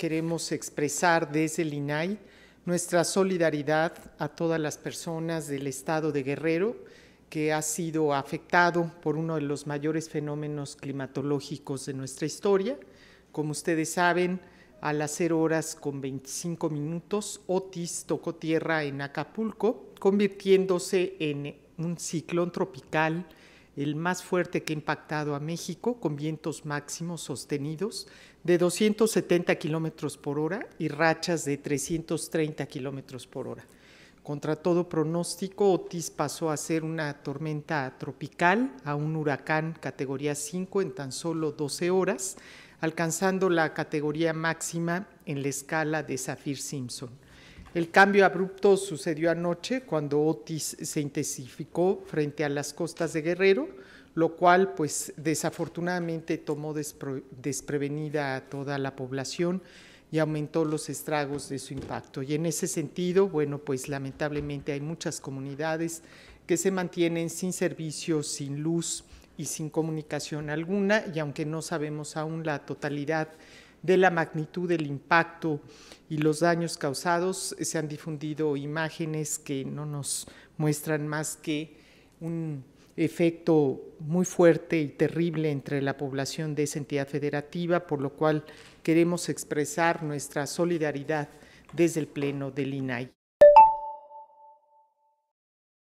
queremos expresar desde el INAI nuestra solidaridad a todas las personas del estado de Guerrero que ha sido afectado por uno de los mayores fenómenos climatológicos de nuestra historia. Como ustedes saben, al hacer horas con 25 minutos, Otis tocó tierra en Acapulco, convirtiéndose en un ciclón tropical el más fuerte que ha impactado a México, con vientos máximos sostenidos de 270 kilómetros por hora y rachas de 330 kilómetros por hora. Contra todo pronóstico, Otis pasó a ser una tormenta tropical a un huracán categoría 5 en tan solo 12 horas, alcanzando la categoría máxima en la escala de Saffir-Simpson. El cambio abrupto sucedió anoche cuando Otis se intensificó frente a las costas de Guerrero, lo cual pues desafortunadamente tomó desprevenida a toda la población y aumentó los estragos de su impacto. Y en ese sentido, bueno, pues lamentablemente hay muchas comunidades que se mantienen sin servicio, sin luz y sin comunicación alguna, y aunque no sabemos aún la totalidad de la magnitud del impacto y los daños causados, eh, se han difundido imágenes que no nos muestran más que un efecto muy fuerte y terrible entre la población de esa entidad federativa, por lo cual queremos expresar nuestra solidaridad desde el Pleno del INAI.